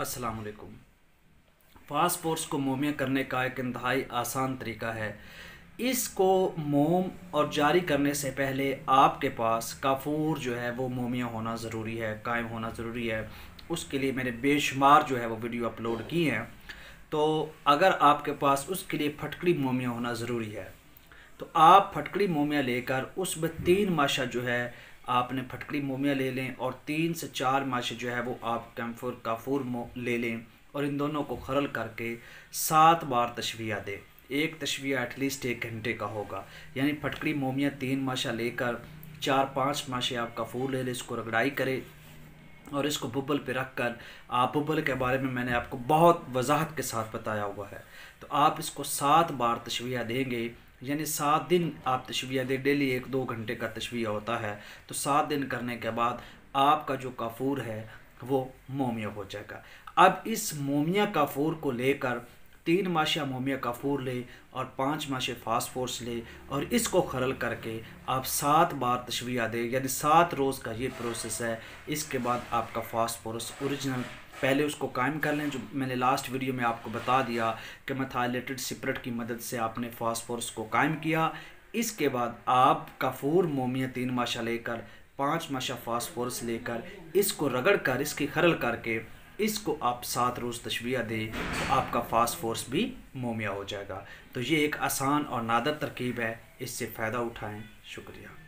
अस्सलाम वालेकुम फास्फोर्स को मोमिया करने का एक इंतहाई आसान तरीका है इसको मोम और जारी करने से पहले आपके पास काफूर जो है वो मोमिया होना ज़रूरी है कायम होना ज़रूरी है उसके लिए मैंने बेशुमार जो है वो वीडियो अपलोड की हैं तो अगर आपके पास उसके लिए फटकड़ी मोमिया होना ज़रूरी है तो आप फटकड़ी मोमिया लेकर उसमें तीन माशा जो है आपने फटकड़ी मोमिया ले लें और तीन से चार माशे जो है वो आप कैम्फर काफूर ले लें और इन दोनों को खरल करके सात बार तशविया दें एक तशविया एटलीस्ट एक घंटे का होगा यानी फटकड़ी मोमिया तीन माशा लेकर चार पाँच माशे आप काफूर ले लें इसको रगड़ाई करें और इसको बुबल पे रख कर आप बुबल के बारे में मैंने आपको बहुत वजाहत के साथ बताया हुआ है तो आप इसको सात बार तशविया देंगे यानी सात दिन आप तशविया दे डेली एक दो घंटे का तशविया होता है तो सात दिन करने के बाद आपका जो काफूर है वो मोमिया हो जाएगा अब इस मोमिया काफूर को लेकर तीन माशे अमोमिया काफूर ले और पाँच माशे फास्फोर्स ले और इसको खरल करके आप सात बार तशविया दें यानी सात रोज़ का ये प्रोसेस है इसके बाद आपका फास्फोरस ओरिजिनल पहले उसको कायम कर लें जो मैंने लास्ट वीडियो में आपको बता दिया कि मथाइलेटेड सिपरेट की मदद से आपने फास्फोरस को कायम किया इसके बाद आप कफूर मोमिया तीन माशा लेकर पाँच माशा फास्फोरस लेकर इसको रगड़ कर इसकी खरल करके इसको आप सात रोज़ तशविया दें तो आपका फास्ट फोर्स भी मोमिया हो जाएगा तो ये एक आसान और नादर तरकीब है इससे फ़ायदा उठाएँ शुक्रिया